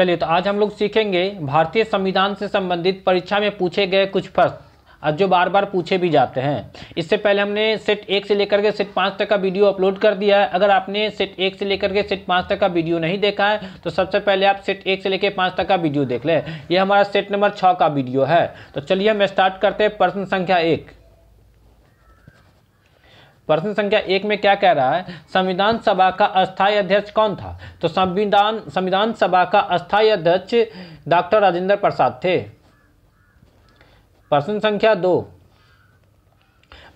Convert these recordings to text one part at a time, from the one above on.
चलिए तो आज हम लोग सीखेंगे भारतीय संविधान से संबंधित परीक्षा में पूछे गए कुछ प्रश्न और जो बार बार पूछे भी जाते हैं इससे पहले हमने सेट एक से लेकर के सेट पाँच तक का वीडियो अपलोड कर दिया है अगर आपने सेट एक से लेकर के सेट पाँच तक का वीडियो नहीं देखा है तो सबसे पहले आप सेट एक से लेकर पाँच तक का वीडियो देख लें यह हमारा सेट नंबर छः का वीडियो है तो चलिए हम स्टार्ट करते हैं प्रश्न संख्या एक प्रश्न संख्या एक में क्या कह रहा है संविधान सभा का अस्थायी अध्यक्ष कौन था तो संविधान संविधान सभा का अस्थायी अध्यक्ष डॉक्टर राजेंद्र प्रसाद थे प्रश्न संख्या दो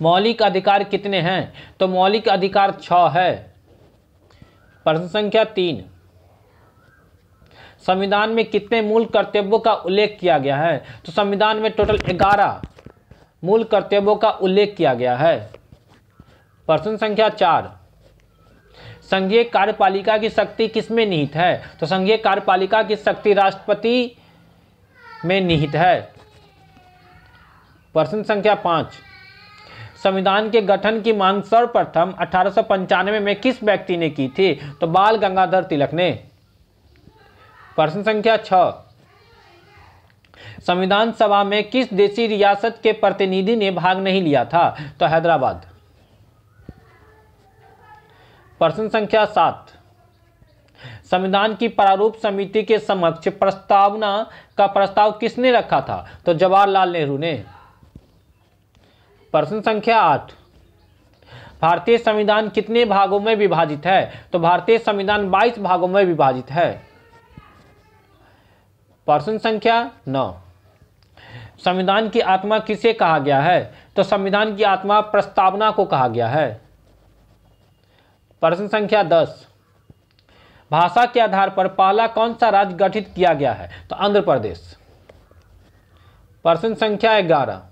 मौलिक अधिकार कितने हैं तो मौलिक अधिकार छ है प्रश्न संख्या तीन संविधान में कितने मूल कर्तव्यों का उल्लेख किया गया है तो संविधान में टोटल ग्यारह मूल कर्तव्यों का उल्लेख किया गया है प्रश्न संख्या चार संघीय कार्यपालिका की शक्ति किसमें निहित है तो संघीय कार्यपालिका की शक्ति राष्ट्रपति में निहित है प्रश्न संख्या पांच संविधान के गठन की मांग सर्वप्रथम अठारह में किस व्यक्ति ने की थी तो बाल गंगाधर तिलक ने प्रश्न संख्या छ संविधान सभा में किस देशी रियासत के प्रतिनिधि ने भाग नहीं लिया था तो हैदराबाद प्रश्न संख्या सात संविधान की प्रारूप समिति के समक्ष प्रस्तावना का प्रस्ताव किसने रखा था तो जवाहरलाल नेहरू ने प्रश्न संख्या आठ भारतीय संविधान कितने भागों में विभाजित है तो भारतीय संविधान 22 भागों में विभाजित है प्रश्न संख्या नौ संविधान की आत्मा किसे कहा गया है तो संविधान की आत्मा प्रस्तावना को कहा गया है प्रश्न संख्या दस भाषा के आधार पर पहला कौन सा राज्य गठित किया गया है तो आंध्र प्रदेश प्रश्न संख्या ग्यारह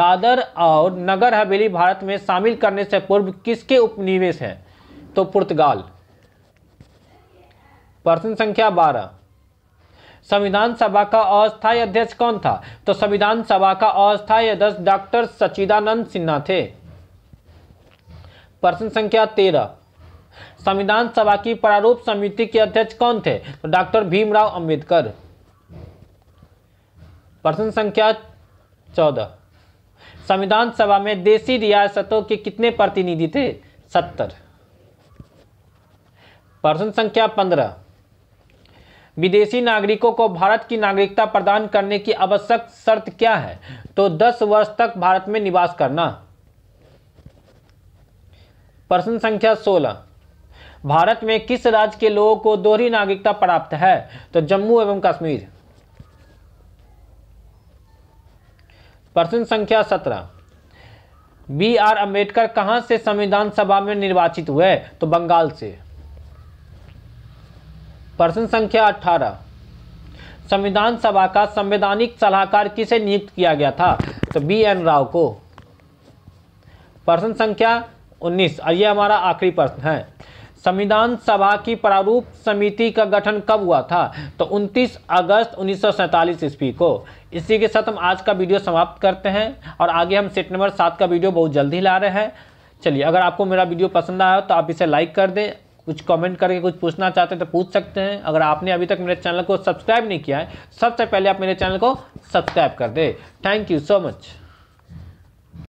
दादर और नगर हवेली भारत में शामिल करने से पूर्व किसके उपनिवेश है तो पुर्तगाल प्रश्न संख्या बारह संविधान सभा का अस्थायी अध्यक्ष कौन था तो संविधान सभा का अस्थायी अध्यक्ष डॉक्टर सचिदानंद सिन्हा थे प्रश्न संख्या तेरह संविधान सभा की प्रारूप समिति के अध्यक्ष कौन थे तो डॉक्टर भीमराव अंबेडकर प्रश्न संख्या चौदह संविधान सभा में देशी रियासतों के कितने प्रतिनिधि थे सत्तर प्रश्न संख्या पंद्रह विदेशी नागरिकों को भारत की नागरिकता प्रदान करने की आवश्यक शर्त क्या है तो दस वर्ष तक भारत में निवास करना प्रश्न संख्या सोलह भारत में किस राज्य के लोगों को दोहरी नागरिकता प्राप्त है तो जम्मू एवं कश्मीर प्रश्न संख्या सत्रह बी आर अम्बेडकर कहां से संविधान सभा में निर्वाचित हुए तो बंगाल से प्रश्न संख्या अठारह संविधान सभा का संवैधानिक सलाहकार किसे नियुक्त किया गया था तो बी एन राव को प्रश्न संख्या उन्नीस और ये हमारा आखिरी प्रश्न है संविधान सभा की प्रारूप समिति का गठन कब हुआ था तो 29 अगस्त उन्नीस ईस्वी को इसी के साथ हम आज का वीडियो समाप्त करते हैं और आगे हम सेट नंबर सात का वीडियो बहुत जल्दी ला रहे हैं चलिए अगर आपको मेरा वीडियो पसंद आया हो तो आप इसे लाइक कर दें कुछ कमेंट करके कुछ पूछना चाहते हैं तो पूछ सकते हैं अगर आपने अभी तक मेरे चैनल को सब्सक्राइब नहीं किया है सबसे पहले आप मेरे चैनल को सब्सक्राइब कर दें थैंक यू सो मच